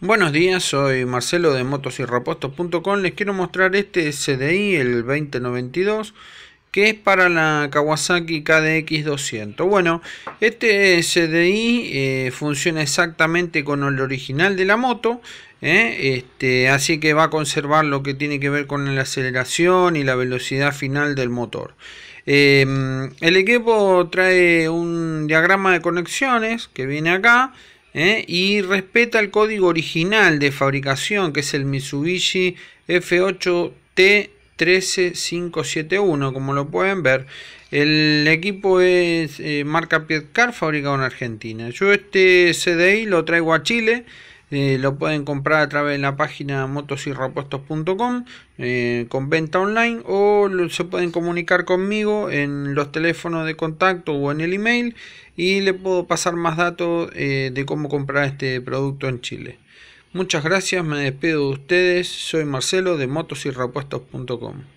Buenos días, soy Marcelo de Repuestos.com. Les quiero mostrar este CDI, el 2092, que es para la Kawasaki KDX 200. Bueno, este CDI eh, funciona exactamente con el original de la moto, ¿eh? este, así que va a conservar lo que tiene que ver con la aceleración y la velocidad final del motor. Em, el equipo trae un diagrama de conexiones que viene acá. ¿eh? y respeta el código original de fabricación que es el Mitsubishi F8T 13571 como lo pueden ver el equipo es eh, marca Piedcar, fabricado en Argentina yo este CDI lo traigo a Chile eh, lo pueden comprar a través de la página motosirrapuestos.com eh, con venta online o se pueden comunicar conmigo en los teléfonos de contacto o en el email y le puedo pasar más datos eh, de cómo comprar este producto en Chile. Muchas gracias, me despido de ustedes, soy Marcelo de motosirrapuestos.com.